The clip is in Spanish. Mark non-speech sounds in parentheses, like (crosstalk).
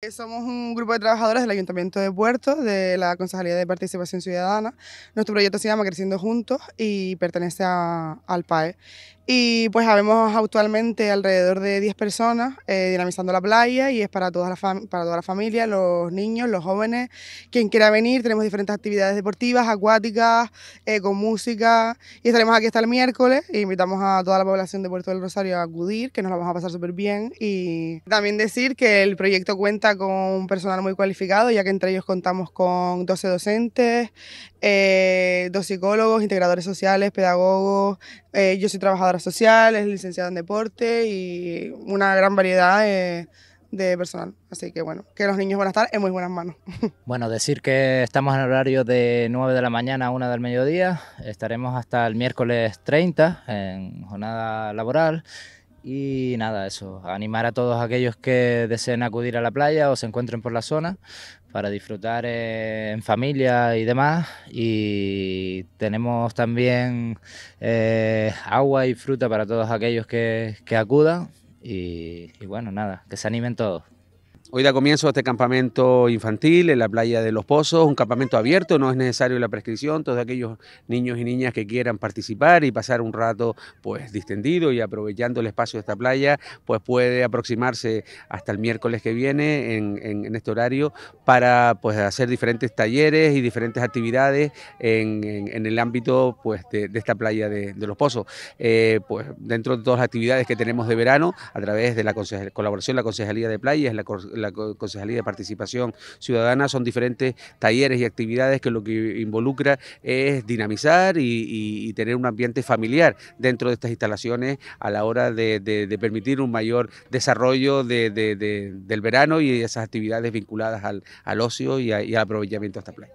Eh, somos un grupo de trabajadores del Ayuntamiento de Puerto, de la Concejalía de Participación Ciudadana. Nuestro proyecto se llama Creciendo Juntos y pertenece al PAE. Y pues habemos actualmente alrededor de 10 personas eh, dinamizando la playa y es para toda la, para toda la familia, los niños, los jóvenes, quien quiera venir. Tenemos diferentes actividades deportivas, acuáticas, eh, con música y estaremos aquí hasta el miércoles. E invitamos a toda la población de Puerto del Rosario a acudir, que nos la vamos a pasar súper bien. Y también decir que el proyecto cuenta con un personal muy cualificado, ya que entre ellos contamos con 12 docentes, eh, dos psicólogos, integradores sociales, pedagogos. yo soy trabajadora sociales, social, es en deporte y una gran variedad de, de personal. Así que bueno, que los niños van a estar en muy buenas manos. (laughs) Bueno, decir que estamos en horario de 9 de la mañana a 1 del mediodía. Estaremos hasta el miércoles 30 en jornada laboral. Y nada, eso, animar a todos aquellos que deseen acudir a la playa o se encuentren por la zona para disfrutar eh, en familia y demás. Y tenemos también eh, agua y fruta para todos aquellos que, que acudan. Y, y bueno, nada, que se animen todos. Hoy da comienzo este campamento infantil en la playa de Los Pozos, un campamento abierto, no es necesario la prescripción, todos aquellos niños y niñas que quieran participar y pasar un rato pues distendido y aprovechando el espacio de esta playa, pues puede aproximarse hasta el miércoles que viene en, este horario para pues hacer diferentes talleres y diferentes actividades en, el ámbito pues de, esta playa de, Los Pozos. Eh, pues dentro de todas las actividades que tenemos de verano, a través de la colaboración de la Concejalía de Playas, la la Concejalía de Participación Ciudadana, son diferentes talleres y actividades que lo que involucra es dinamizar y, tener un ambiente familiar dentro de estas instalaciones a la hora de, permitir un mayor desarrollo del verano y esas actividades vinculadas al, ocio y, al aprovechamiento de esta playa.